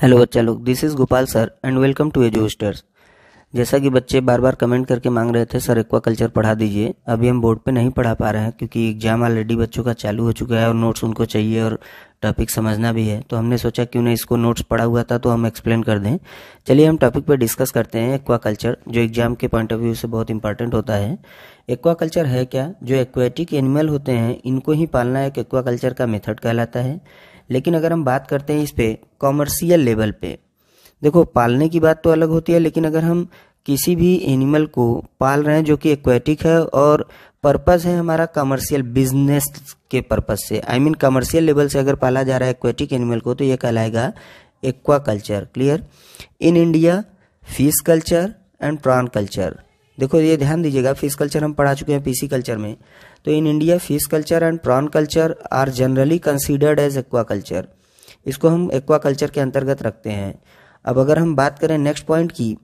hello बच्चा लोग this is Gopal sir and welcome to एजो जैसा कि बच्चे बार बार कमेंट करके मांग रहे थे सर एक्वा कल्चर पढ़ा दीजिए अभी हम बोर्ड पे नहीं पढ़ा पा रहे हैं क्योंकि एग्जाम ऑलरेडी बच्चों का चालू हो चुका है और नोट्स उनको चाहिए और टॉपिक समझना भी है तो हमने सोचा क्यों नहीं इसको नोट्स पढ़ा हुआ था तो हम एक्सप्लेन कर दें चलिए हम टॉपिक पर डिस्कस करते हैं एक्वा कल्चर जो एग्जाम के पॉइंट ऑफ व्यू से बहुत इंपॉर्टेंट होता है एक्वा कल्चर है क्या जो एक्वेटिक एनिमल होते हैं इनको ही पालना एक एक्वा कल्चर का मेथड कहलाता है लेकिन अगर हम बात करते हैं इस पर कॉमर्शियल लेवल पे देखो पालने की बात तो अलग होती है लेकिन अगर हम किसी भी एनिमल को पाल रहे हैं जो कि एक्वेटिक है और पर्पस है हमारा कमर्शियल बिजनेस के पर्पस से आई मीन कमर्शियल लेवल से अगर पाला जा रहा है एक्वेटिक एनिमल को तो ये कहलाएगा aquaculture clear in India fish culture and prawn culture देखो ये ध्यान दीजिएगा फिश कल्चर हम पढ़ा चुके हैं पीसी कल्चर में तो in India fish culture and prawn culture are generally considered as aquaculture इसको हम एक्वा कल्चर के अंतर्गत रखते हैं अब अगर हम बात करें नेक्स्ट पॉइंट की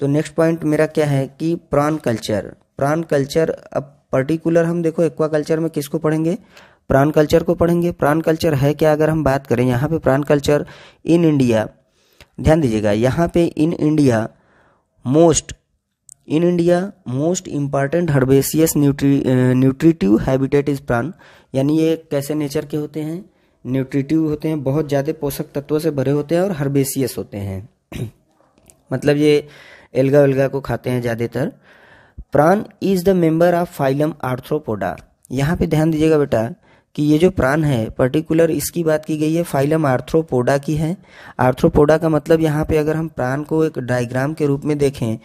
तो नेक्स्ट पॉइंट मेरा क्या है कि प्रॉन कल्चर प्रॉन कल्चर अब पर्टिकुलर हम देखो एक्वा कल्चर में किसको पढ़ेंगे प्राण कल्चर को पढ़ेंगे प्राण कल्चर है क्या अगर हम बात करें यहाँ पे प्राण कल्चर इन इंडिया ध्यान दीजिएगा यहाँ पे in India most India most important herbaceous nutri nutritive habitat is plant यानी ये कैसे नेचर के होते हैं न्यूट्रिटिव होते हैं बहुत ज़्यादा पोषक तत्वों से भरे होते हैं और हर्बेसियस होते हैं मतलब ये एल्गा वेल्गा को खाते हैं ज़्यादातर prawn is the member of phylum Arthropoda यहाँ पे ध्यान दीजिएगा बेटा कि ये जो प्राण है पर्टिकुलर इसकी बात की गई है फाइलम आर्थ्रोपोडा की है आर्थ्रोपोडा का मतलब यहाँ पे अगर हम प्राण को एक डायग्राम के रूप में देखें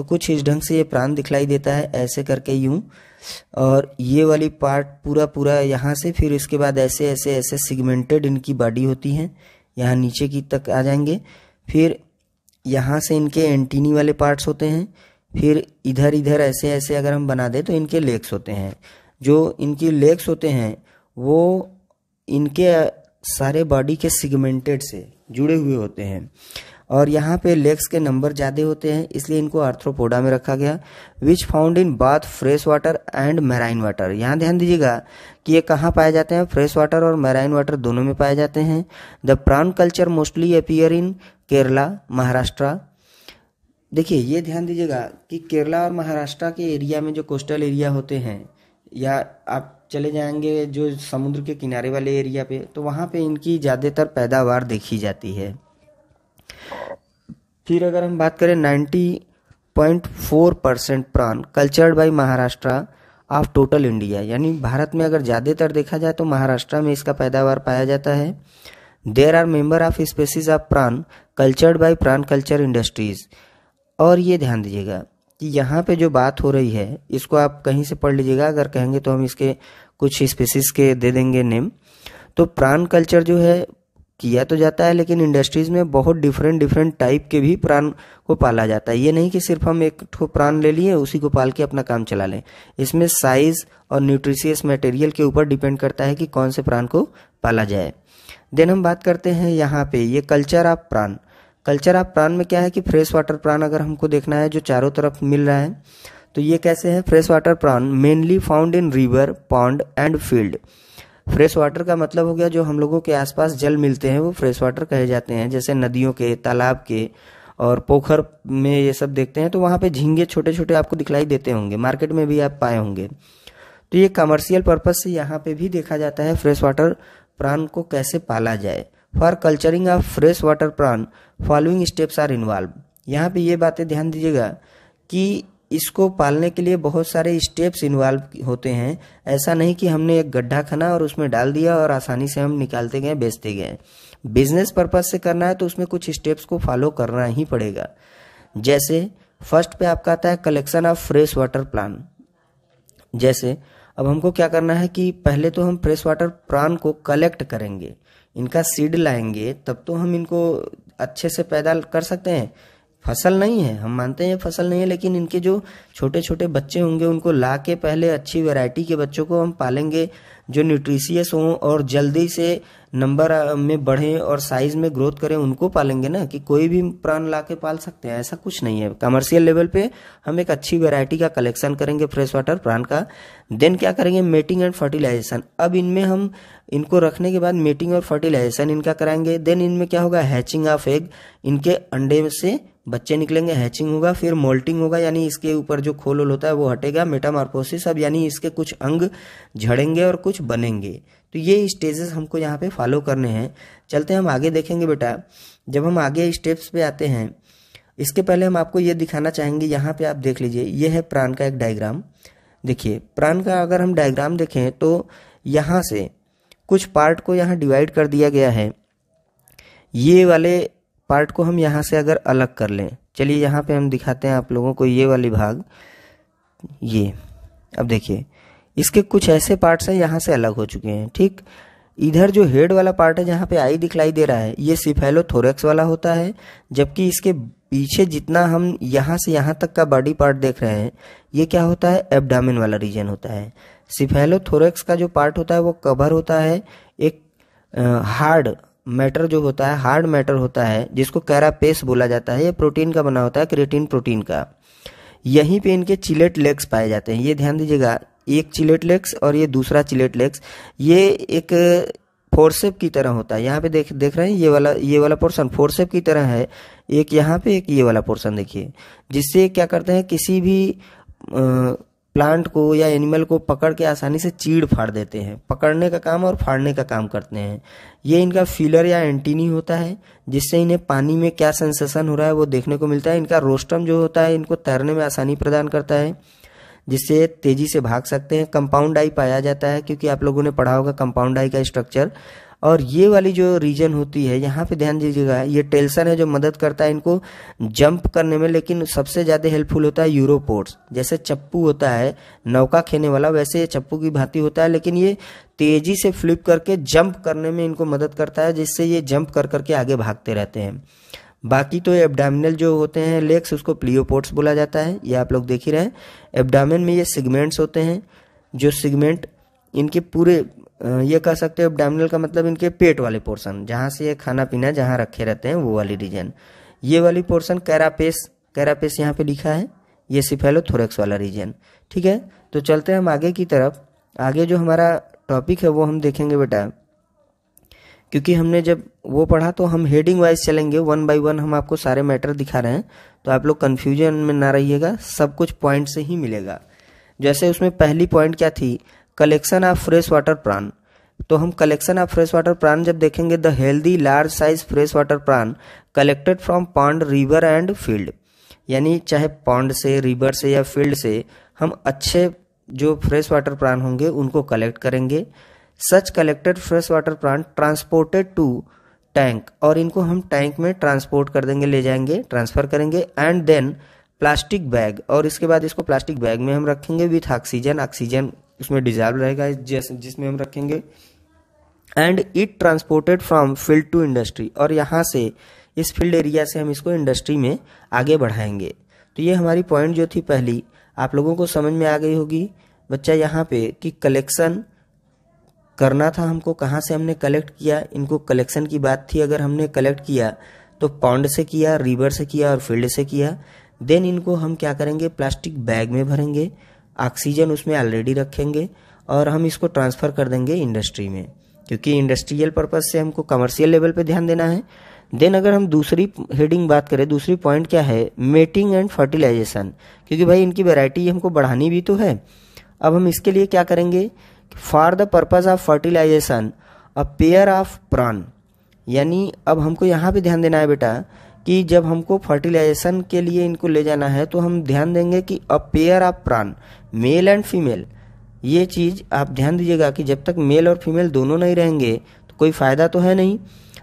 तो कुछ इस ढंग से ये प्राण दिखलाई देता है ऐसे करके यूं और ये वाली पार्ट पूरा पूरा यहाँ से फिर इसके बाद ऐसे ऐसे ऐसे सिगमेंटेड इनकी बॉडी होती है यहाँ नीचे की तक आ जाएंगे फिर यहाँ से इनके एंटीनी वाले पार्ट्स होते हैं फिर इधर इधर ऐसे ऐसे अगर हम बना दें तो इनके लेग्स होते हैं जो इनकी लेग्स होते हैं वो इनके सारे बॉडी के सिगमेंटेड से जुड़े हुए होते हैं और यहाँ पे लेग्स के नंबर ज़्यादा होते हैं इसलिए इनको आर्थ्रोपोडा में रखा गया which found in both fresh water and marine water यहाँ ध्यान दीजिएगा कि ये कहाँ पाए जाते हैं फ्रेश वाटर और मैराइन वाटर दोनों में पाए जाते हैं the prawn culture mostly appear in Kerala Maharashtra देखिए ये ध्यान दीजिएगा कि केरला और महाराष्ट्र के एरिया में जो कोस्टल एरिया होते हैं या आप चले जाएंगे जो समुद्र के किनारे वाले एरिया पे तो वहाँ पे इनकी ज़्यादातर पैदावार देखी जाती है फिर अगर हम बात करें ninety point four percent prawn cultured by Maharashtra of total India यानी भारत में अगर ज़्यादातर देखा जाए तो महाराष्ट्र में इसका पैदावार पाया जाता है there are member of species of prawn cultured by prawn culture industries और ये ध्यान दीजिएगा कि यहाँ पे जो बात हो रही है इसको आप कहीं से पढ़ लीजिएगा अगर कहेंगे तो हम इसके कुछ स्पेसीज के दे देंगे नेम तो प्राण कल्चर जो है किया तो जाता है लेकिन इंडस्ट्रीज़ में बहुत डिफरेंट डिफरेंट टाइप के भी प्राण को पाला जाता है ये नहीं कि सिर्फ हम एक ठो प्राण ले लिए उसी को पाल के अपना काम चला लें इसमें साइज़ और न्यूट्रिशियस मटेरियल के ऊपर डिपेंड करता है कि कौन से प्राण को पाला जाए देन हम बात करते हैं यहाँ पे ये culture of prawn culture of prawn में क्या है कि फ्रेश वाटर प्राण अगर हमको देखना है जो चारों तरफ मिल रहा है तो ये कैसे है fresh water prawn mainly found in river pond and field fresh water का मतलब हो गया जो हम लोगों के आसपास जल मिलते हैं वो फ्रेश वाटर कहे जाते हैं जैसे नदियों के तालाब के और पोखर में ये सब देखते हैं तो वहाँ पे झींगे छोटे छोटे आपको दिखलाई देते होंगे मार्केट में भी आप पाए होंगे तो ये कमर्शियल पर्पज से यहाँ पे भी देखा जाता है फ्रेश वाटर प्राण को कैसे पाला जाए for culturing of fresh water prawn following steps are involve यहाँ पे ये बातें ध्यान दीजिएगा कि इसको पालने के लिए बहुत सारे स्टेप्स इन्वॉल्व होते हैं ऐसा नहीं कि हमने एक गड्ढा खना और उसमें डाल दिया और आसानी से हम निकालते गए बेचते गए बिजनेस पर्पज से करना है तो उसमें कुछ स्टेप्स को फॉलो करना ही पड़ेगा जैसे फर्स्ट पे आपका आता है collection of fresh water prawn जैसे अब हमको क्या करना है कि पहले तो हम फ्रेश वाटर प्लान को कलेक्ट करेंगे इनका सीड लाएंगे तब तो हम इनको अच्छे से पैदा कर सकते हैं फसल नहीं है हम मानते हैं फसल नहीं है लेकिन इनके जो छोटे छोटे बच्चे होंगे उनको ला के पहले अच्छी वैरायटी के बच्चों को हम पालेंगे जो न्यूट्रिशियस हों और जल्दी से नंबर में बढ़ें और साइज में ग्रोथ करें उनको पालेंगे ना कि कोई भी प्राण ला के पाल सकते हैं ऐसा कुछ नहीं है कमर्शियल लेवल पे हम एक अच्छी वेरायटी का कलेक्शन करेंगे फ्रेश वाटर प्राण का देन क्या करेंगे मेटिंग एंड फर्टिलाइजेशन अब इनमें हम इनको रखने के बाद मेटिंग और फर्टिलाइजेशन इनका कराएंगे देन इनमें क्या होगा हैचिंग ऑफ एग इनके अंडे से बच्चे निकलेंगे हैचिंग होगा फिर मोल्टिंग होगा यानी इसके ऊपर जो खोल होता है वो हटेगा मेटामार्फोसिस अब यानी इसके कुछ अंग झड़ेंगे और कुछ बनेंगे तो ये स्टेजेस हमको यहाँ पे फॉलो करने हैं चलते हम आगे देखेंगे बेटा जब हम आगे स्टेप्स पे आते हैं इसके पहले हम आपको ये दिखाना चाहेंगे यहाँ पे आप देख लीजिए ये है प्राण का एक डायग्राम देखिए प्राण का अगर हम डायग्राम देखें तो यहाँ से कुछ पार्ट को यहाँ डिवाइड कर दिया गया है ये वाले पार्ट को हम यहाँ से अगर अलग कर लें चलिए यहाँ पे हम दिखाते हैं आप लोगों को ये वाली भाग ये अब देखिए इसके कुछ ऐसे पार्ट्स हैं यहाँ से अलग हो चुके हैं ठीक इधर जो हेड वाला पार्ट है जहाँ पे आई दिखलाई दे रहा है ये सिफेलोथोरेक्स वाला होता है जबकि इसके पीछे जितना हम यहाँ से यहाँ तक का बॉडी पार्ट देख रहे हैं ये क्या होता है एबडामिन वाला रीजन होता है सिफेलोथोरेक्स का जो पार्ट होता है वो कवर होता है एक हार्ड मैटर जो होता है हार्ड मैटर होता है जिसको कैरापेस बोला जाता है ये प्रोटीन का बना होता है क्रिएटिन प्रोटीन का यहीं पे इनके चिलेट लेग्स पाए जाते हैं ये ध्यान दीजिएगा एक चिलेट लेग्स और ये दूसरा चिलेट लेग्स ये एक फोरसेप की तरह होता है यहाँ पे देख देख रहे हैं ये वाला ये वाला पोर्शन फोरसेप की तरह है एक यहाँ पे एक ये वाला पोर्शन देखिए जिससे क्या करते हैं किसी भी आ, प्लांट को या एनिमल को पकड़ के आसानी से चीड़ फाड़ देते हैं पकड़ने का काम और फाड़ने का काम करते हैं ये इनका फीलर या एंटीनी होता है जिससे इन्हें पानी में क्या सेंसेशन हो रहा है वो देखने को मिलता है इनका रोस्टम जो होता है इनको तैरने में आसानी प्रदान करता है जिससे तेजी से भाग सकते हैं कंपाउंड आई पाया जाता है क्योंकि आप लोगों ने पढ़ा होगा कंपाउंड आई का स्ट्रक्चर और ये वाली जो रीजन होती है यहाँ पे ध्यान दीजिएगा ये टेल्सन है जो मदद करता है इनको जंप करने में लेकिन सबसे ज़्यादा हेल्पफुल होता है यूरोपोर्ट्स जैसे चप्पू होता है नौका खेने वाला वैसे ये चप्पू की भांति होता है लेकिन ये तेजी से फ्लिप करके जंप करने में इनको मदद करता है जिससे ये जंप कर करके आगे भागते रहते हैं बाकी तो एबडामिनल जो होते हैं लेग्स उसको प्लियोपोर्ट्स बोला जाता है ये आप लोग देख ही रहे हैं एबडामिन में ये सिगमेंट्स होते हैं जो सिगमेंट इनके पूरे ये कह सकते हो डैमिनल का मतलब इनके पेट वाले पोर्शन जहाँ से ये खाना पीना जहाँ रखे रहते हैं वो वाली रीजन ये वाली पोर्शन कैरापेस कैरापेस यहाँ पे लिखा है ये थोरेक्स वाला रीजन ठीक है तो चलते हैं हम आगे की तरफ आगे जो हमारा टॉपिक है वो हम देखेंगे बेटा क्योंकि हमने जब वो पढ़ा तो हम हेडिंग वाइज चलेंगे वन बाय वन हम आपको सारे मैटर दिखा रहे हैं तो आप लोग कन्फ्यूजन में ना रहिएगा सब कुछ पॉइंट से ही मिलेगा जैसे उसमें पहली पॉइंट क्या थी कलेक्शन ऑफ फ्रेश वाटर प्रान तो हम collection of fresh water prawn जब देखेंगे the healthy large size fresh water prawn collected from pond river and field यानी चाहे पॉन्ड से रिवर से या फील्ड से हम अच्छे जो फ्रेश वाटर प्रान होंगे उनको कलेक्ट करेंगे such collected fresh water prawn transported to tank और इनको हम टैंक में ट्रांसपोर्ट कर देंगे ले जाएंगे ट्रांसफ़र करेंगे एंड देन प्लास्टिक बैग और इसके बाद इसको प्लास्टिक बैग में हम रखेंगे विथ ऑक्सीजन ऑक्सीजन उसमें डिजर्व रहेगा जैसे जिसमें हम रखेंगे and it transported from field to industry और यहाँ से इस फील्ड एरिया से हम इसको इंडस्ट्री में आगे बढ़ाएंगे तो ये हमारी पॉइंट जो थी पहली आप लोगों को समझ में आ गई होगी बच्चा यहाँ पे कि कलेक्शन करना था हमको कहाँ से हमने कलेक्ट किया इनको कलेक्शन की बात थी अगर हमने कलेक्ट किया तो पाउंड से किया रिवर से किया और फील्ड से किया देन इनको हम क्या करेंगे प्लास्टिक बैग में भरेंगे ऑक्सीजन उसमें ऑलरेडी रखेंगे और हम इसको ट्रांसफ़र कर देंगे इंडस्ट्री में क्योंकि इंडस्ट्रियल पर्पज़ से हमको कमर्शियल लेवल पे ध्यान देना है देन अगर हम दूसरी हेडिंग बात करें दूसरी पॉइंट क्या है मेटिंग एंड फर्टिलाइजेशन क्योंकि भाई इनकी वेराइटी हमको बढ़ानी भी तो है अब हम इसके लिए क्या करेंगे for the purpose of fertilization a pair of prawn यानी अब हमको यहाँ पे ध्यान देना है बेटा कि जब हमको फर्टिलाइजेशन के लिए इनको ले जाना है तो हम ध्यान देंगे कि a pair of prawn male and female ये चीज़ आप ध्यान दीजिएगा कि जब तक मेल और फीमेल दोनों नहीं रहेंगे तो कोई फ़ायदा तो है नहीं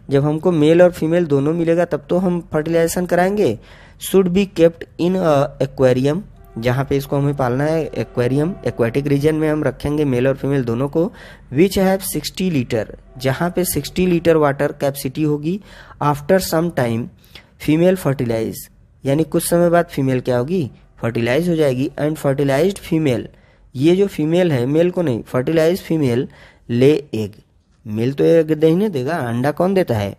जब हमको मेल और फीमेल दोनों मिलेगा तब तो हम फर्टिलाइजेशन कराएंगे should be kept in aquarium जहाँ पे इसको हमें पालना है एक्वेरियम एक्वेटिक रीजन में हम रखेंगे मेल और फीमेल दोनों को विच हैव 60 लीटर जहाँ पे 60 लीटर वाटर कैपेसिटी होगी after some time female fertilize यानी कुछ समय बाद फीमेल क्या होगी फर्टिलाइज हो जाएगी एंड फर्टिलाइज फीमेल ये जो फीमेल है मेल को नहीं fertilize female lay egg male तो एग दे ही नहीं देगा अंडा कौन देता है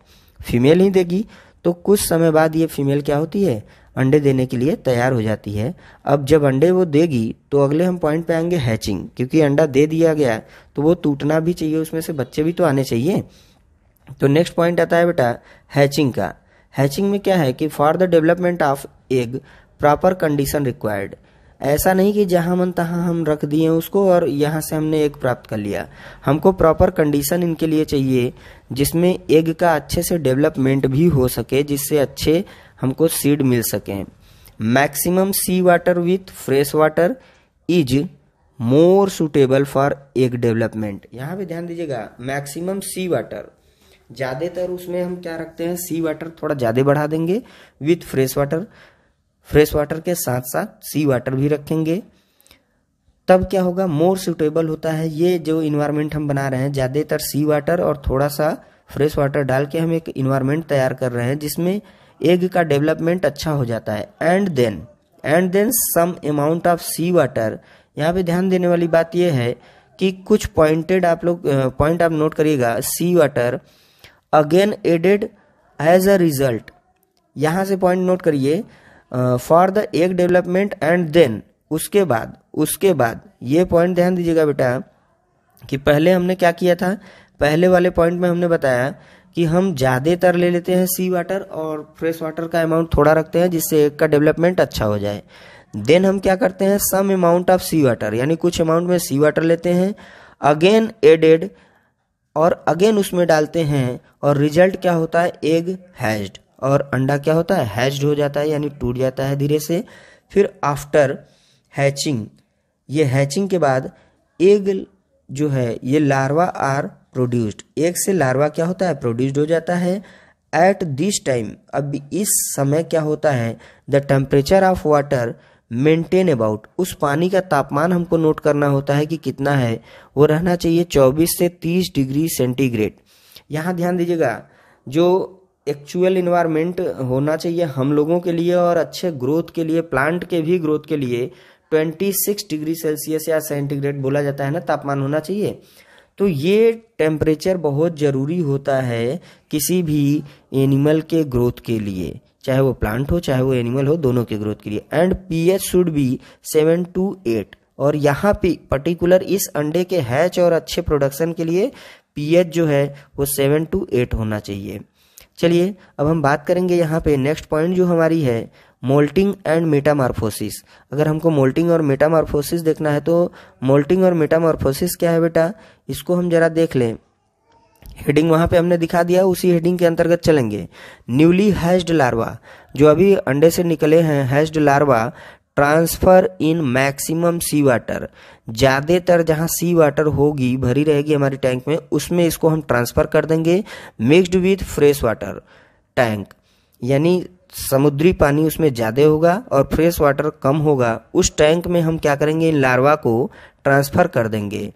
फीमेल ही देगी तो कुछ समय बाद ये फीमेल क्या होती है अंडे देने के लिए तैयार हो जाती है अब जब अंडे वो देगी तो अगले हम पॉइंट पे आएंगे हैचिंग क्योंकि अंडा दे दिया गया तो वो टूटना भी चाहिए उसमें से बच्चे भी तो आने चाहिए तो नेक्स्ट पॉइंट आता है बेटा हैचिंग का हैचिंग में क्या है कि for the development of egg proper condition required ऐसा नहीं कि जहां मन तहाँ हम रख दिए उसको और यहां से हमने एग प्राप्त कर लिया हमको प्रॉपर कंडीशन इनके लिए चाहिए जिसमें एग का अच्छे से डेवलपमेंट भी हो सके जिससे अच्छे हमको सीड मिल सके maximum sea water with fresh water is more suitable for egg development यहाँ पे ध्यान दीजिएगा मैक्सिमम सी वाटर ज़्यादातर उसमें हम क्या रखते हैं सी वाटर थोड़ा ज़्यादा बढ़ा देंगे with fresh water fresh water के साथ साथ सी वाटर भी रखेंगे तब क्या होगा मोर सुटेबल होता है ये जो इन्वायरमेंट हम बना रहे हैं ज़्यादातर सी वाटर और थोड़ा सा फ्रेश वाटर डाल के हम एक इन्वायरमेंट तैयार कर रहे हैं जिसमें एग का डेवलपमेंट अच्छा हो जाता है and then and then some amount of sea water यहाँ पे ध्यान देने वाली बात यह है कि कुछ पॉइंटेड आप लोग पॉइंट आप नोट करिएगा sea water again added as a result यहां से पॉइंट नोट करिए for the egg development and then उसके बाद उसके बाद ये पॉइंट ध्यान दीजिएगा बेटा कि पहले हमने क्या किया था पहले वाले पॉइंट में हमने बताया कि हम ज़्यादातर ले लेते हैं सी वाटर और फ्रेश वाटर का अमाउंट थोड़ा रखते हैं जिससे एक का डेवलपमेंट अच्छा हो जाए देन हम क्या करते हैं some amount of sea water यानी कुछ अमाउंट में सी वाटर लेते हैं अगेन एडेड और अगेन उसमें डालते हैं और रिजल्ट क्या होता है एग हैज्ड और अंडा क्या होता है हैज्ड हो जाता है यानी टूट जाता है धीरे से फिर आफ्टर हैचिंग ये हैचिंग के बाद एग जो है ये लार्वा आर प्रोड्यूस्ड एग से लार्वा क्या होता है प्रोड्यूस्ड हो जाता है एट दिस टाइम अब इस समय क्या होता है the temperature of water maintain about उस पानी का तापमान हमको नोट करना होता है कि कितना है वो रहना चाहिए 24 से 30 डिग्री सेंटीग्रेड यहाँ ध्यान दीजिएगा जो एक्चुअल इन्वायरमेंट होना चाहिए हम लोगों के लिए और अच्छे ग्रोथ के लिए प्लांट के भी ग्रोथ के लिए 26 डिग्री सेल्सियस या सेंटीग्रेड बोला जाता है ना तापमान होना चाहिए तो ये टेम्परेचर बहुत ज़रूरी होता है किसी भी एनिमल के ग्रोथ के लिए चाहे वो प्लांट हो चाहे वो एनिमल हो दोनों के ग्रोथ के लिए and P H should be seven to eight और यहाँ पे पर्टिकुलर इस अंडे के हैच और अच्छे प्रोडक्शन के लिए पी एच जो है वो सेवन टू एट होना चाहिए चलिए अब हम बात करेंगे यहाँ पे नेक्स्ट पॉइंट जो हमारी है मोल्टिंग एंड मेटामार्फोसिस अगर हमको मोल्टिंग और मेटामार्फोसिस देखना है तो मोल्टिंग और मेटामार्फोसिस क्या है बेटा इसको हम जरा देख लें हेडिंग वहां पे हमने दिखा दिया उसी हेडिंग के अंतर्गत चलेंगे न्यूली हैज्ड लार्वा जो अभी अंडे से निकले हैं hatched larva transfer in maximum sea water ज़्यादातर जहाँ सी वाटर होगी भरी रहेगी हमारे टैंक में उसमें इसको हम ट्रांसफ़र कर देंगे mixed with fresh water tank यानी समुद्री पानी उसमें ज़्यादा होगा और फ्रेश वाटर कम होगा उस टैंक में हम क्या करेंगे इन लार्वा को ट्रांसफ़र कर देंगे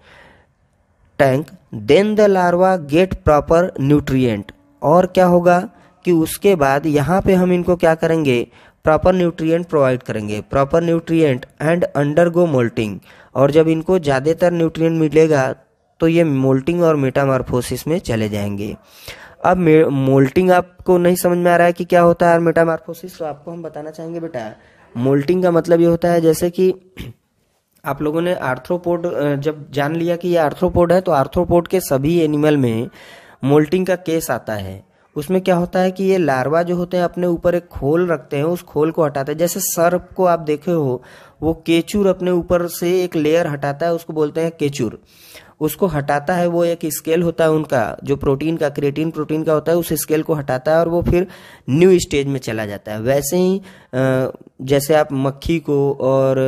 tank then the larva get proper nutrient और क्या होगा कि उसके बाद यहाँ पे हम इनको क्या करेंगे प्रॉपर न्यूट्रिएंट प्रोवाइड करेंगे proper nutrient and undergo moulting और जब इनको ज़्यादातर न्यूट्रिएंट मिलेगा तो ये मोल्टिंग और मेटामार्फोसिस में चले जाएंगे अब मोल्टिंग आपको नहीं समझ में आ रहा है कि क्या होता है मेटामार्फोसिस तो आपको हम बताना चाहेंगे बेटा मोल्टिंग का मतलब ये होता है जैसे कि आप लोगों ने आर्थ्रोपोड जब जान लिया कि ये आर्थ्रोपोड है तो आर्थ्रोपोड के सभी एनिमल में मोल्टिंग का केस आता है उसमें क्या होता है कि ये लार्वा जो होते हैं अपने ऊपर एक खोल रखते हैं उस खोल को हटाते हैं जैसे सर्प को आप देखे हो वो केचुर अपने ऊपर से एक लेयर हटाता है उसको बोलते हैं केचुर उसको हटाता है वो एक स्केल होता है उनका जो प्रोटीन का क्रिएटिन प्रोटीन का होता है उस स्केल को हटाता है और वो फिर न्यू स्टेज में चला जाता है वैसे ही जैसे आप मक्खी को और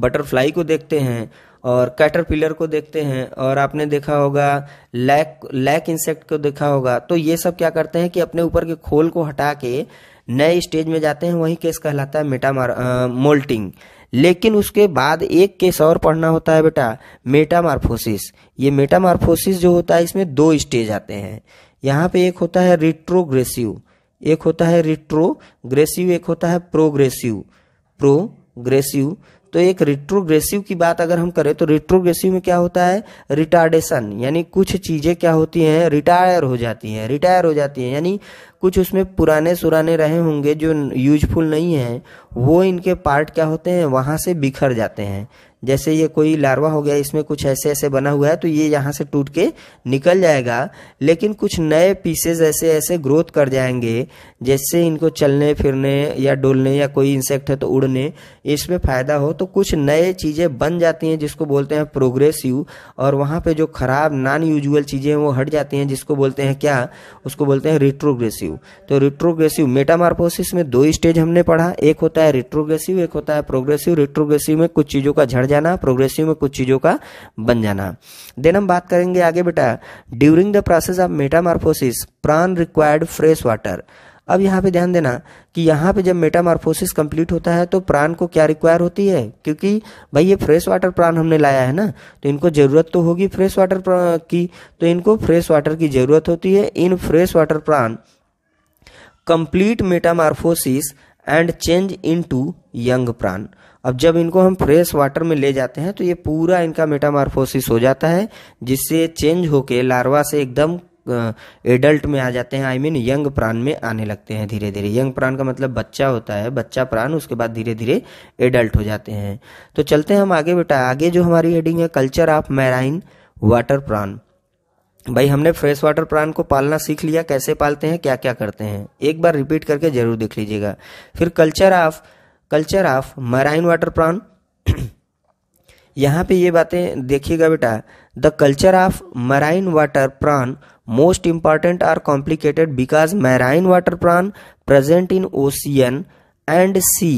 बटरफ्लाई को देखते हैं और कैटरपिलर को देखते हैं और आपने देखा होगा लैक लैक इंसेक्ट को देखा होगा तो ये सब क्या करते हैं कि अपने ऊपर के खोल को हटा के नए स्टेज में जाते हैं वही केस कहलाता है मेटामार मोल्टिंग लेकिन उसके बाद एक केस और पढ़ना होता है बेटा मेटामार्फोसिस ये मेटामार्फोसिस जो होता है इसमें दो स्टेज आते हैं यहाँ पे एक होता है रिट्रोग्रेसिव एक होता है रिट्रोग्रेसिव एक होता है प्रोग्रेसिव प्रोग्रेसिव तो एक रिट्रोग्रेसिव की बात अगर हम करें तो रिट्रोग्रेसिव में क्या होता है रिटार्डेशन यानी कुछ चीज़ें क्या होती हैं रिटायर हो जाती हैं रिटायर हो जाती हैं यानी कुछ उसमें पुराने सुराने रहे होंगे जो यूजफुल नहीं हैं वो इनके पार्ट क्या होते हैं वहाँ से बिखर जाते हैं जैसे ये कोई लार्वा हो गया इसमें कुछ ऐसे ऐसे बना हुआ है तो ये यहाँ से टूट के निकल जाएगा लेकिन कुछ नए पीसेज ऐसे ऐसे ग्रोथ कर जाएंगे जैसे इनको चलने फिरने या डोलने या कोई इंसेक्ट है तो उड़ने इसमें फ़ायदा हो तो कुछ नए चीज़ें बन जाती हैं जिसको बोलते हैं प्रोग्रेसिव और वहाँ पर जो ख़राब नॉन यूजल चीज़ें हैं वो हट जाती हैं जिसको बोलते हैं क्या उसको बोलते हैं रिट्रोग्रेसिव तो रिट्रोग्रेसिव मेटामार्फोसिस में दो स्टेज हमने पढ़ा एक होता है रिट्रोग्रेसिव एक होता है प्रोग्रेसिव रिट्रोग्रेसिव में कुछ चीज़ों का झड़ जाना प्रोग्रेसिव में कुछ चीज़ों का बन जाना देन हम बात करेंगे आगे बेटा during the process of metamorphosis prawn required fresh water अब यहाँ पे ध्यान देना कि यहाँ पे जब मेटामार्फोसिस कंप्लीट होता है तो प्राण को क्या रिक्वायर होती है क्योंकि भाई ये फ्रेश वाटर प्राण हमने लाया है ना तो इनको ज़रूरत तो होगी फ्रेश वाटर की तो इनको फ्रेश वाटर की ज़रूरत होती है in fresh water prawn complete metamorphosis and change into young prawn अब जब इनको हम फ्रेश वाटर में ले जाते हैं तो ये पूरा इनका मेटामार्फोसिस हो जाता है जिससे चेंज होके लार्वा से एकदम एडल्ट में आ जाते हैं आई मीन यंग प्राण में आने लगते हैं धीरे धीरे यंग प्राण का मतलब बच्चा होता है बच्चा प्राण उसके बाद धीरे धीरे एडल्ट हो जाते हैं तो चलते हैं हम आगे बेटा आगे जो हमारी हेडिंग है कल्चर ऑफ मैराइन वाटर प्राण भाई हमने फ्रेश वाटर प्राण को पालना सीख लिया कैसे पालते हैं क्या क्या करते हैं एक बार रिपीट करके जरूर देख लीजिएगा फिर culture of culture of marine water prawn यहाँ पे ये बातें देखिएगा बेटा the culture of marine water prawn most important are complicated because marine water prawn present in ocean and sea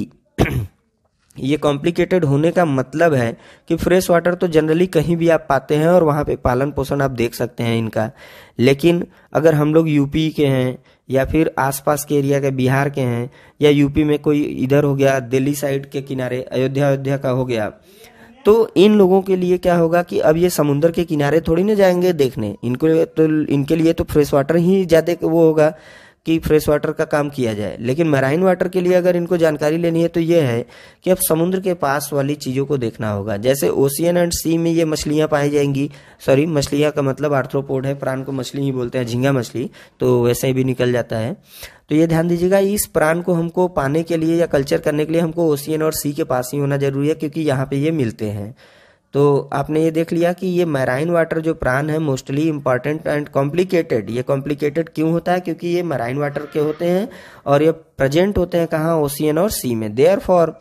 ये कॉम्प्लिकेटेड होने का मतलब है कि फ्रेश वाटर तो जनरली कहीं भी आप पाते हैं और वहाँ पे पालन पोषण आप देख सकते हैं इनका लेकिन अगर हम लोग यूपी के हैं या फिर आसपास के एरिया के बिहार के हैं या यूपी में कोई इधर हो गया दिल्ली साइड के किनारे अयोध्या अयोध्या का हो गया तो इन लोगों के लिए क्या होगा कि अब ये समुन्द्र के किनारे थोड़ी ना जाएंगे देखने इनको तो इनके लिए तो फ्रेश वाटर ही ज़्यादा वो होगा कि फ्रेश वाटर का काम किया जाए लेकिन मैराइन वाटर के लिए अगर इनको जानकारी लेनी है तो ये है कि अब समुद्र के पास वाली चीज़ों को देखना होगा जैसे ओशियन एंड सी में ये मछलियाँ पाई जाएंगी सॉरी मछलियाँ का मतलब आर्थ्रोपोड है प्राण को मछली ही बोलते हैं झींगा मछली तो वैसे ही भी निकल जाता है तो ये ध्यान दीजिएगा इस प्राण को हमको पाने के लिए या कल्चर करने के लिए हमको ओशियन और सी के पास ही होना जरूरी है क्योंकि यहाँ पे ये मिलते हैं तो आपने ये देख लिया कि ये मैराइन वाटर जो प्राण है मोस्टली इम्पॉर्टेंट एंड कॉम्प्लिकेटेड ये कॉम्प्लिकेटेड क्यों होता है क्योंकि ये मैराइन वाटर के होते हैं और ये प्रेजेंट होते हैं कहाँ ओशियन और सी में therefore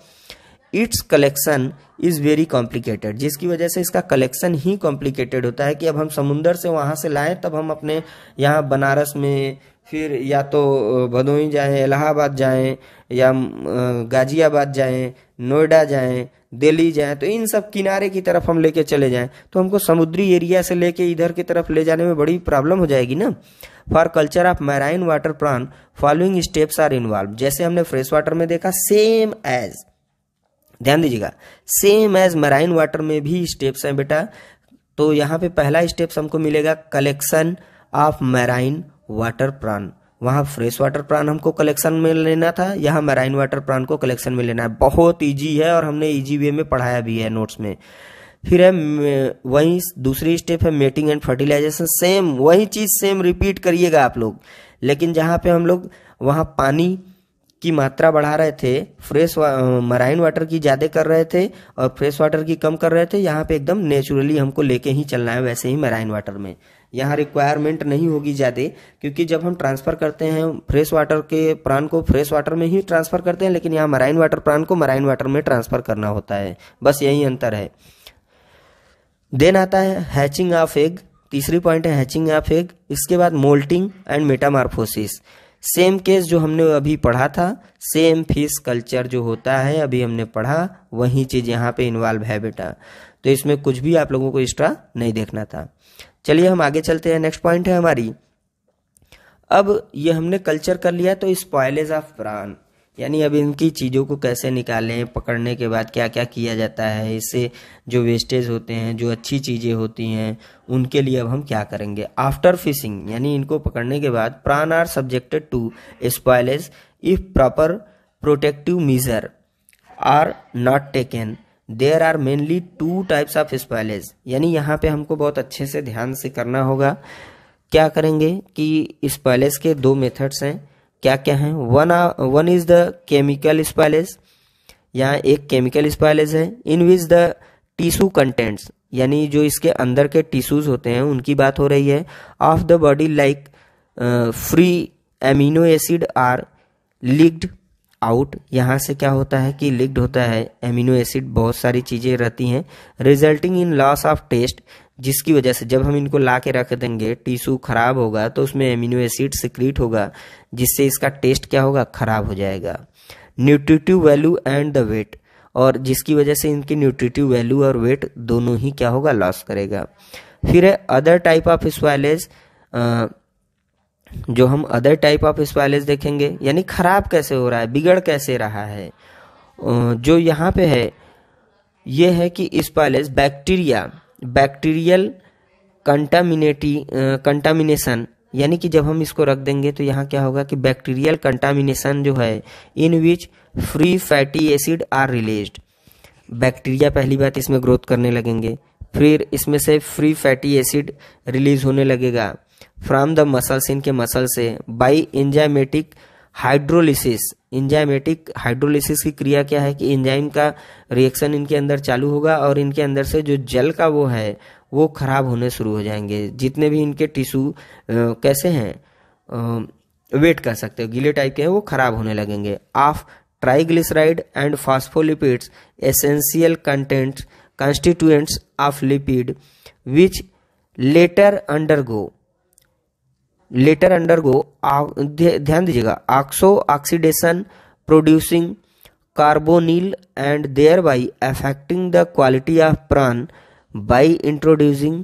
its collection is very complicated जिसकी वजह से इसका कलेक्शन ही कॉम्प्लिकेटेड होता है कि अब हम समुंदर से वहाँ से लाएं तब हम अपने यहाँ बनारस में फिर या तो भदोही जाएँ इलाहाबाद जाएँ या गाज़ियाबाद जाएं नोएडा जाएँ दिल्ली जाएं तो इन सब किनारे की तरफ हम लेके चले जाएं तो हमको समुद्री एरिया से लेके इधर की तरफ ले जाने में बड़ी प्रॉब्लम हो जाएगी ना for culture of marine water prawn following steps are involve जैसे हमने फ्रेश वाटर में देखा सेम एज ध्यान दीजिएगा सेम एज मैराइन वाटर में भी स्टेप्स हैं बेटा तो यहाँ पे पहला स्टेप्स हमको मिलेगा collection of marine water prawn वहाँ फ्रेश वाटर प्लान हमको कलेक्शन में लेना था यहाँ मैराइन वाटर प्लान को कलेक्शन में लेना है बहुत ईजी है और हमने इजी वे में पढ़ाया भी है नोट्स में फिर है वही दूसरी स्टेप है मेटिंग एंड फर्टिलाइजेशन सेम वही चीज़ सेम रिपीट करिएगा आप लोग लेकिन जहाँ पे हम लोग वहाँ पानी की मात्रा बढ़ा रहे थे फ्रेश वा, मराइन वाटर की ज़्यादा कर रहे थे और फ्रेश वाटर की कम कर रहे थे यहाँ पे एकदम नेचुरली हमको लेके ही चलना है वैसे ही मराइन वाटर में यहाँ रिक्वायरमेंट नहीं होगी ज़्यादा क्योंकि जब हम ट्रांसफ़र करते हैं फ्रेश वाटर के प्राण को फ्रेश वाटर में ही ट्रांसफ़र करते हैं लेकिन यहाँ मराइन वाटर प्राण को मराइन वाटर में ट्रांसफ़र करना होता है बस यही अंतर है देन आता है हैचिंग ऑफ एग तीसरी पॉइंट है हैचिंग ऑफ एग इसके बाद moulting and metamorphosis same case जो हमने अभी पढ़ा था सेम फीस कल्चर जो होता है अभी हमने पढ़ा वही चीज़ यहाँ पे इन्वॉल्व है बेटा तो इसमें कुछ भी आप लोगों को एक्स्ट्रा नहीं देखना था चलिए हम आगे चलते हैं नेक्स्ट पॉइंट है हमारी अब ये हमने कल्चर कर लिया तो स्पॉयलेज ऑफ प्राण यानी अब इनकी चीज़ों को कैसे निकालें पकड़ने के बाद क्या क्या किया जाता है इससे जो वेस्टेज होते हैं जो अच्छी चीज़ें होती हैं उनके लिए अब हम क्या करेंगे आफ्टर फिशिंग यानी इनको पकड़ने के बाद prawn are subjected to spoilage if proper protective measure are not taken there are mainly two types of spoilage यानी यहाँ पे हमको बहुत अच्छे से ध्यान से करना होगा क्या करेंगे कि स्पॉयलेज के दो मेथड्स हैं क्या क्या है one one is the chemical spoilage यहाँ एक केमिकल स्पाइलेज है in which the tissue contents यानी जो इसके अंदर के टिश्यूज होते हैं उनकी बात हो रही है of the body like free amino acid are leached out यहाँ से क्या होता है कि लिग्ड होता है एमिनो एसिड बहुत सारी चीज़ें रहती हैं resulting in loss of taste जिसकी वजह से जब हम इनको ला के रख देंगे टिश्यू खराब होगा तो उसमें एमिनो एसिड सिक्रीट होगा जिससे इसका टेस्ट क्या होगा खराब हो जाएगा nutritive value and the weight और जिसकी वजह से इनकी न्यूट्रिटिव वैल्यू और वेट दोनों ही क्या होगा लॉस करेगा फिर है अदर टाइप ऑफ स्पाइलेज जो हम अदर टाइप ऑफ स्पाइलेज देखेंगे यानी खराब कैसे हो रहा है बिगड़ कैसे रहा है जो यहाँ पे है ये है कि spoilage bacteria bacterial contaminate contamination यानी कि जब हम इसको रख देंगे तो यहाँ क्या होगा कि बैक्टीरियल कंटामिनेशन जो है in which free fatty acid are release bacteria पहली बात इसमें ग्रोथ करने लगेंगे फिर इसमें से फ्री फैटी एसिड रिलीज होने लगेगा फ्रॉम द मसल्स इनके मसल से by enzymatic hydrolysis enzymatic hydrolysis की क्रिया क्या है कि इंजाइम का रिएक्शन इनके अंदर चालू होगा और इनके अंदर से जो जल का वो है वो खराब होने शुरू हो जाएंगे जितने भी इनके टिश्यू कैसे हैं वेट कर सकते हो गीले टाइप के हैं वो खराब होने लगेंगे of triglyceride and phospholipids essential content constituents of lipid which later undergo later undergo ध्यान दीजिएगा oxo oxidation producing carbonyl and there by affecting the quality of prawn by introducing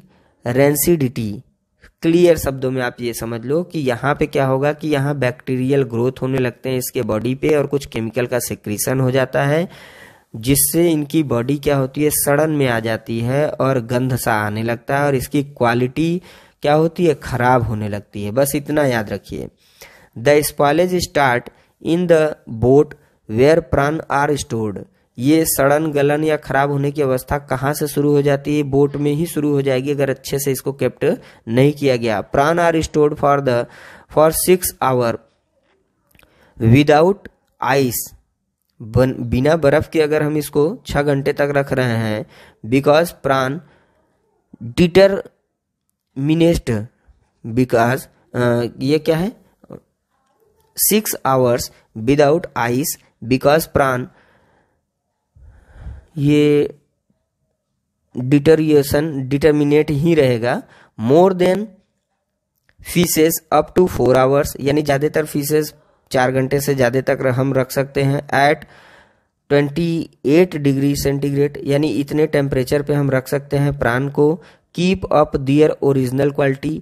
rancidity clear शब्दों में आप ये समझ लो कि यहाँ पे क्या होगा कि यहाँ बैक्टीरियल ग्रोथ होने लगते हैं इसके बॉडी पे और कुछ केमिकल का सिक्रीशन हो जाता है जिससे इनकी बॉडी क्या होती है सड़न में आ जाती है और गंध सा आने लगता है और इसकी क्वालिटी क्या होती है खराब होने लगती है बस इतना याद रखिए the spoilage start in the boat where prawn are stored ये सड़न गलन या खराब होने की अवस्था कहाँ से शुरू हो जाती है बोट में ही शुरू हो जाएगी अगर अच्छे से इसको कैप्ट नहीं किया गया prawn are stored for the for six hour without ice बन, बिना बर्फ के अगर हम इसको छः घंटे तक रख रहे हैं बिकॉज प्राण डिटर मिनेस्ट बिकॉज uh, ये क्या है six hours without ice because prawn ये डिटरियशन डिटर्मिनेट ही रहेगा मोर देन फीसेस अप टू फोर आवर्स यानी ज़्यादातर फीसेस चार घंटे से ज़्यादा तक हम रख सकते हैं at twenty eight degree centigrade यानी इतने टेम्परेचर पे हम रख सकते हैं प्राण को keep up their original quality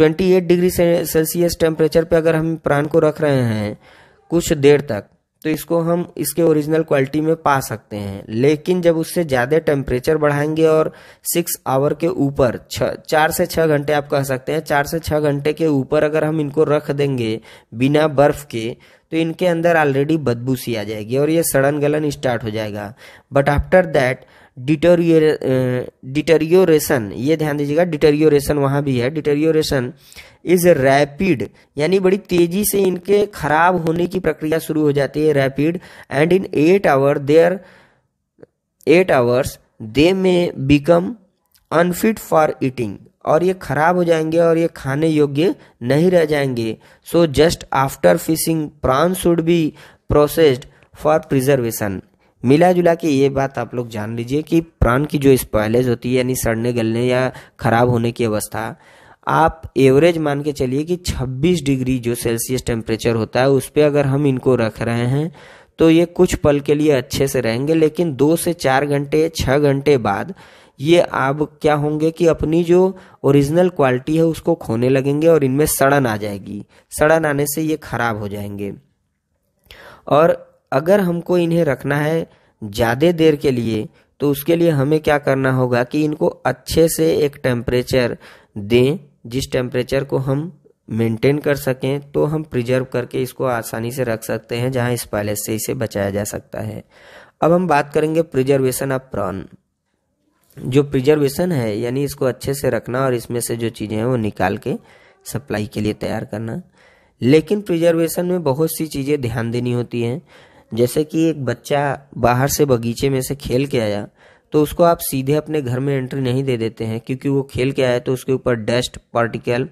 28 degree celsius temperature पे अगर हम प्राण को रख रहे हैं कुछ देर तक तो इसको हम इसके ओरिजिनल क्वालिटी में पा सकते हैं लेकिन जब उससे ज़्यादा टेम्परेचर बढ़ाएंगे और सिक्स आवर के ऊपर छ चार से छः घंटे आप कह सकते हैं चार से छः घंटे के ऊपर अगर हम इनको रख देंगे बिना बर्फ़ के तो इनके अंदर ऑलरेडी बदबू सी आ जाएगी और ये सड़न गलन स्टार्ट हो जाएगा but after that deteriorate deterioration ये ध्यान दीजिएगा डिटेरियोरेशन वहाँ भी है डिटेरियोरेशन इज रैपिड यानी बड़ी तेजी से इनके खराब होने की प्रक्रिया शुरू हो जाती है rapid and in eight hour there eight hours they may become unfit for eating और ये खराब हो जाएंगे और ये खाने योग्य नहीं रह जाएंगे so just after fishing prawns should be processed for preservation मिला जुला के ये बात आप लोग जान लीजिए कि प्राण की जो स्पॉयलेज होती है यानी सड़ने गलने या खराब होने की अवस्था आप एवरेज मान के चलिए कि 26 डिग्री जो सेल्सियस टेम्परेचर होता है उस पर अगर हम इनको रख रहे हैं तो ये कुछ पल के लिए अच्छे से रहेंगे लेकिन दो से चार घंटे छः घंटे बाद ये आप क्या होंगे कि अपनी जो ओरिजिनल क्वालिटी है उसको खोने लगेंगे और इनमें सड़न आ जाएगी सड़न आने से ये खराब हो जाएंगे और अगर हमको इन्हें रखना है ज़्यादा देर के लिए तो उसके लिए हमें क्या करना होगा कि इनको अच्छे से एक टेम्परेचर दें जिस टेम्परेचर को हम मेंटेन कर सकें तो हम प्रिजर्व करके इसको आसानी से रख सकते हैं जहां इस पैलेस से इसे बचाया जा सकता है अब हम बात करेंगे प्रिजर्वेशन ऑफ प्रॉन जो प्रिजर्वेशन है यानी इसको अच्छे से रखना और इसमें से जो चीज़ें हैं वो निकाल के सप्लाई के लिए तैयार करना लेकिन प्रिजर्वेशन में बहुत सी चीज़ें ध्यान देनी होती हैं जैसे कि एक बच्चा बाहर से बगीचे में से खेल के आया तो उसको आप सीधे अपने घर में एंट्री नहीं दे देते हैं क्योंकि वो खेल के आया तो उसके ऊपर डस्ट पार्टिकल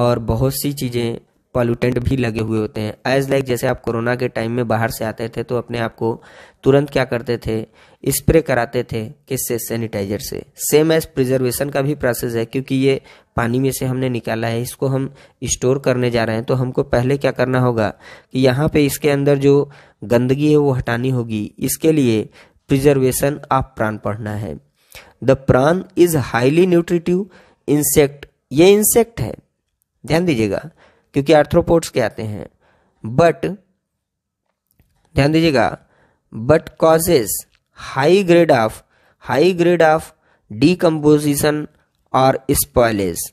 और बहुत सी चीज़ें पॉल्यूटेंट भी लगे हुए होते हैं एज लाइक like जैसे आप कोरोना के टाइम में बाहर से आते थे तो अपने आप को तुरंत क्या करते थे स्प्रे कराते थे किससे सैनिटाइजर से सेम एज प्रिजर्वेशन का भी प्रोसेस है क्योंकि ये पानी में से हमने निकाला है इसको हम स्टोर करने जा रहे हैं तो हमको पहले क्या करना होगा कि यहाँ पे इसके अंदर जो गंदगी है वो हटानी होगी इसके लिए प्रिजर्वेशन ऑफ प्राण पढ़ना है the prawn is highly nutritive insect ये इंसेक्ट है ध्यान दीजिएगा क्योंकि आर्थ्रोपोड्स के आते हैं बट ध्यान दीजिएगा but causes high grade of high grade of decomposition or spoilage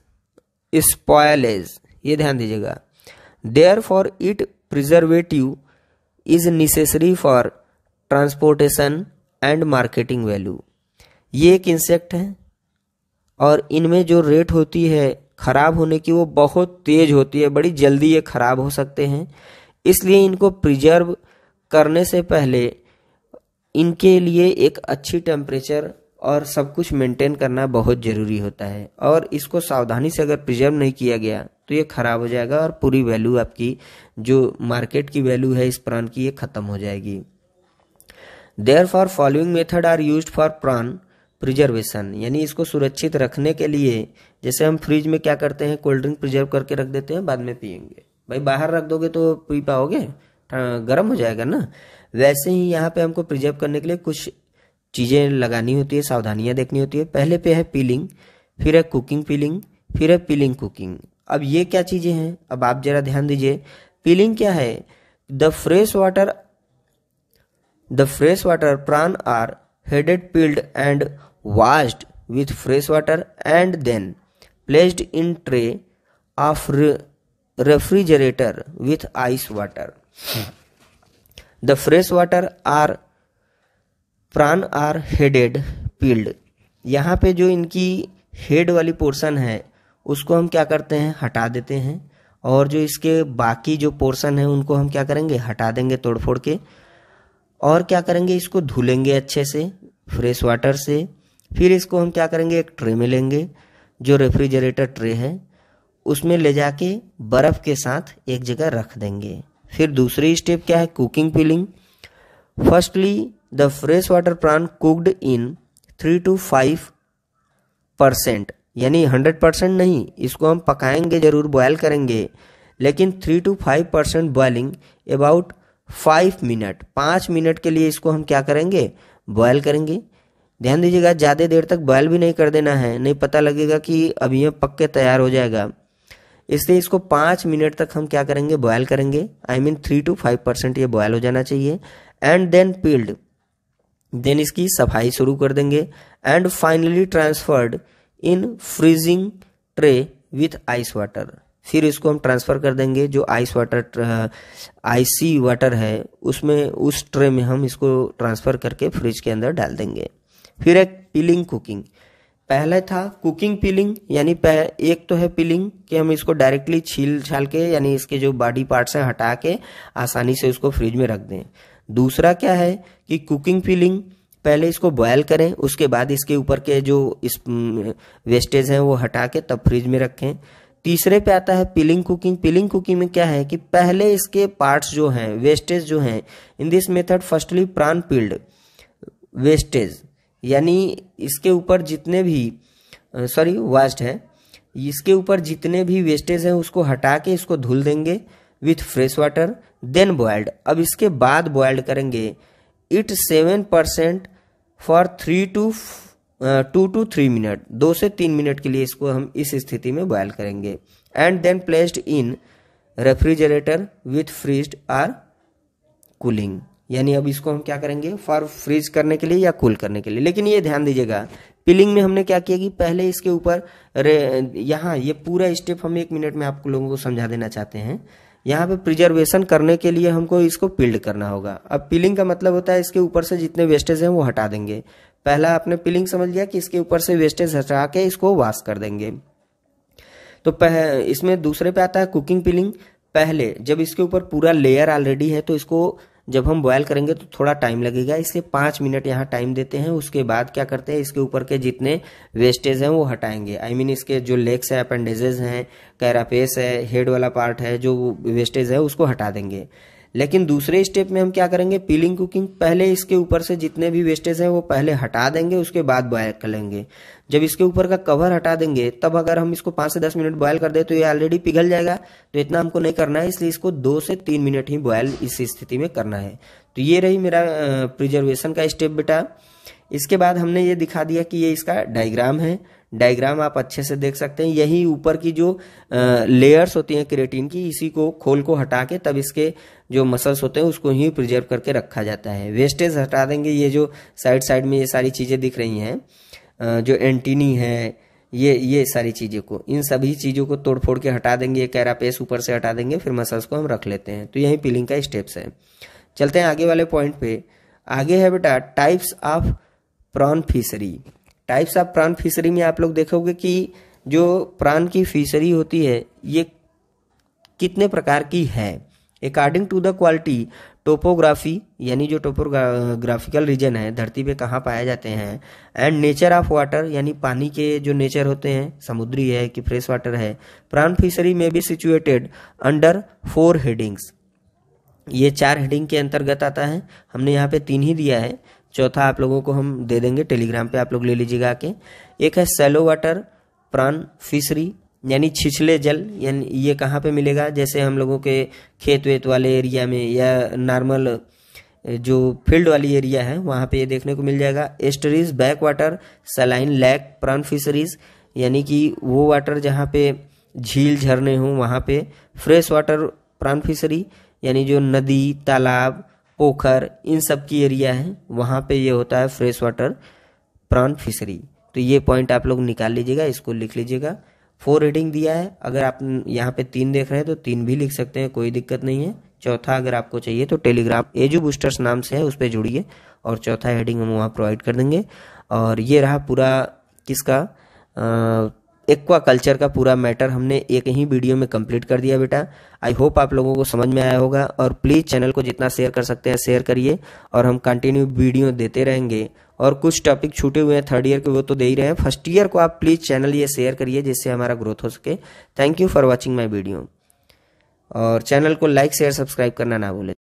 spoilage ये ध्यान दीजिएगा therefore it preservative is necessary for transportation and marketing value ये एक इंसेक्ट है और इनमें जो रेट होती है ख़राब होने की वो बहुत तेज़ होती है बड़ी जल्दी ये ख़राब हो सकते हैं इसलिए इनको प्रिजर्व करने से पहले इनके लिए एक अच्छी टेम्परेचर और सब कुछ मेंटेन करना बहुत ज़रूरी होता है और इसको सावधानी से अगर प्रिजर्व नहीं किया गया तो ये ख़राब हो जाएगा और पूरी वैल्यू आपकी जो मार्केट की वैल्यू है इस प्रान की ये ख़त्म हो जाएगी therefore following method are use for prawn preservation यानी इसको सुरक्षित रखने के लिए जैसे हम फ्रिज में क्या करते हैं कोल्ड ड्रिंक प्रिजर्व करके रख देते हैं बाद में पियेंगे भाई बाहर रख दोगे तो पी पाओगे गर्म हो जाएगा ना वैसे ही यहाँ पे हमको प्रिजर्व करने के लिए कुछ चीज़ें लगानी होती है सावधानियाँ देखनी होती है पहले पे है पीलिंग फिर है कुकिंग पीलिंग फिर है पीलिंग कुकिंग अब ये क्या चीज़ें हैं अब आप ज़रा ध्यान दीजिए पीलिंग क्या है the fresh water the fresh water prawn are headed peeled and washed with fresh water and then placed in tray of refrigerator with ice water the fresh water are prawn are headed peeled यहाँ पे जो इनकी head वाली portion है उसको हम क्या करते हैं हटा देते हैं और जो इसके बाकी जो पोर्शन है उनको हम क्या करेंगे हटा देंगे तोड़ फोड़ के और क्या करेंगे इसको धुलेंगे अच्छे से फ्रेश वाटर से फिर इसको हम क्या करेंगे एक ट्रे में लेंगे जो रेफ्रिजरेटर ट्रे है उसमें ले जाके बर्फ़ के साथ एक जगह रख देंगे फिर दूसरी स्टेप क्या है cooking peeling firstly the fresh water prawn cooked in three to five percent यानी हंड्रेड परसेंट नहीं इसको हम पकाएंगे जरूर बॉयल करेंगे लेकिन three to five percent boiling about five minute पाँच मिनट के लिए इसको हम क्या करेंगे बॉयल करेंगे ध्यान दीजिएगा ज़्यादा देर तक बॉयल भी नहीं कर देना है नहीं पता लगेगा कि अभी यह पक के तैयार हो जाएगा इसलिए इसको पाँच मिनट तक हम क्या करेंगे बॉयल करेंगे I mean three to five percent ये बॉयल हो जाना चाहिए एंड देन पील्ड देन इसकी सफाई शुरू कर देंगे and finally transferred in freezing tray with ice water फिर इसको हम ट्रांसफ़र कर देंगे जो आइस वाटर आइसी वाटर है उसमें उस ट्रे में हम इसको ट्रांसफ़र करके फ्रिज के अंदर डाल देंगे फिर एक पीलिंग कुकिंग पहले था कुकिंग पीलिंग यानी एक तो है पीलिंग कि हम इसको डायरेक्टली छील छाल के यानी इसके जो बॉडी पार्ट्स हैं हटा के आसानी से उसको फ्रिज में रख दें दूसरा क्या है कि कुकिंग पीलिंग पहले इसको बॉयल करें उसके बाद इसके ऊपर के जो इस वेस्टेज हैं वो हटा के तब फ्रिज में रखें तीसरे पे आता है पिलिंग कुकिंग पिलिंग कुकिंग में क्या है कि पहले इसके पार्ट्स जो हैं वेस्टेज जो हैं in this method firstly prawn peeled wastage यानी इसके ऊपर जितने भी सॉरी वास्ट है इसके ऊपर जितने भी वेस्टेज हैं उसको हटा के इसको धुल देंगे with fresh water then boiled अब इसके बाद बॉयल्ड करेंगे it seven percent for three two two to three minute दो से तीन मिनट के लिए इसको हम इस स्थिति में बॉयल करेंगे and then placed in refrigerator with freeze or cooling यानी अब इसको हम क्या करेंगे फॉर फ्रीज करने के लिए या कूल करने के लिए लेकिन ये ध्यान दीजिएगा पिलिंग में हमने क्या किया कि पहले इसके ऊपर यहाँ ये पूरा स्टेप हम एक मिनट में आप लोगों को समझा देना चाहते हैं यहाँ पे प्रिजर्वेशन करने के लिए हमको इसको पिल्ड करना होगा अब पिलिंग का मतलब होता है इसके ऊपर से जितने वेस्टेज हैं वो हटा देंगे पहला आपने पिलिंग समझ लिया कि इसके ऊपर से वेस्टेज हटा के इसको वाश कर देंगे तो पह, इसमें दूसरे पे आता है कुकिंग पिलिंग पहले जब इसके ऊपर पूरा लेयर ऑलरेडी है तो इसको जब हम बॉयल करेंगे तो थोड़ा टाइम लगेगा इसलिए पाँच मिनट यहाँ टाइम देते हैं उसके बाद क्या करते हैं इसके ऊपर के जितने वेस्टेज हैं वो हटाएंगे आई I मीन mean, इसके जो लेग्स है अपेंडेजेज हैं कैरापेस है हेड वाला पार्ट है जो वेस्टेज है उसको हटा देंगे लेकिन दूसरे स्टेप में हम क्या करेंगे पीलिंग कुकिंग पहले इसके ऊपर से जितने भी वेस्टेज हैं वो पहले हटा देंगे उसके बाद बॉयल कर लेंगे जब इसके ऊपर का कवर हटा देंगे तब अगर हम इसको पाँच से दस मिनट बॉयल कर दे तो ये ऑलरेडी पिघल जाएगा तो इतना हमको नहीं करना है इसलिए इसको दो से तीन मिनट ही बॉयल इस स्थिति में करना है तो ये रही मेरा प्रिजर्वेशन का स्टेप बेटा इसके बाद हमने ये दिखा दिया कि ये इसका डायग्राम है डायग्राम आप अच्छे से देख सकते हैं यही ऊपर की जो लेयर्स होती हैं क्रेटिन की इसी को खोल को हटा के तब इसके जो मसल्स होते हैं उसको ही प्रिजर्व करके रखा जाता है वेस्टेज हटा देंगे ये जो साइड साइड में ये सारी चीज़ें दिख रही हैं जो एंटीनी है ये ये सारी चीज़ों को इन सभी चीज़ों को तोड़ फोड़ के हटा देंगे ये कैरापेस ऊपर से हटा देंगे फिर मसल्स को हम रख लेते हैं तो यही पिलिंग का स्टेप्स है चलते हैं आगे वाले पॉइंट पे आगे है बेटा types of prawn fishery types of prawn fishery में आप लोग देखोगे कि जो प्राण की फिशरी होती है ये कितने प्रकार की है according to the quality topography यानी जो टोपोग्राफिकल रीजन है धरती पे कहाँ पाए जाते हैं एंड नेचर ऑफ वाटर यानी पानी के जो नेचर होते हैं समुद्री है कि फ्रेश वाटर है प्रान फिशरी में भी सिचुएटेड अंडर फोर हेडिंग्स ये चार हेडिंग के अंतर्गत आता है हमने यहाँ पे तीन ही दिया है चौथा आप लोगों को हम दे देंगे टेलीग्राम पे आप लोग ले लीजिएगा आके एक है सेलो वाटर प्रान फिशरी यानी छिछले जल यानी ये कहाँ पे मिलेगा जैसे हम लोगों के खेत वेत वाले एरिया में या नॉर्मल जो फील्ड वाली एरिया है वहाँ पे ये देखने को मिल जाएगा estuaries back water saline lake prawn fisheries यानी कि वो वाटर जहाँ पे झील झरने हों वहाँ पे फ्रेश वाटर प्रान फिशरी यानी जो नदी तालाब पोखर इन सब की एरिया है वहाँ पे ये होता है फ्रेश वाटर प्रॉन फिशरी तो ये पॉइंट आप लोग निकाल लीजिएगा इसको लिख लीजिएगा फोर हेडिंग दिया है अगर आप यहाँ पे तीन देख रहे हैं तो तीन भी लिख सकते हैं कोई दिक्कत नहीं है चौथा अगर आपको चाहिए तो टेलीग्राम एजू बूस्टर्स नाम से है उस पर जुड़िए और चौथा हेडिंग हम वहाँ प्रोवाइड कर देंगे और ये रहा पूरा किसका आ, एक्वा कल्चर का पूरा मैटर हमने एक ही वीडियो में कंप्लीट कर दिया बेटा आई होप आप लोगों को समझ में आया होगा और प्लीज़ चैनल को जितना शेयर कर सकते हैं शेयर करिए और हम कंटिन्यू वीडियो देते रहेंगे और कुछ टॉपिक छूटे हुए हैं थर्ड ईयर के वो तो दे ही रहे हैं फर्स्ट ईयर को आप प्लीज़ चैनल ये शेयर करिए जिससे हमारा ग्रोथ हो सके thank you for watching my video और चैनल को लाइक शेयर सब्सक्राइब करना ना भूलें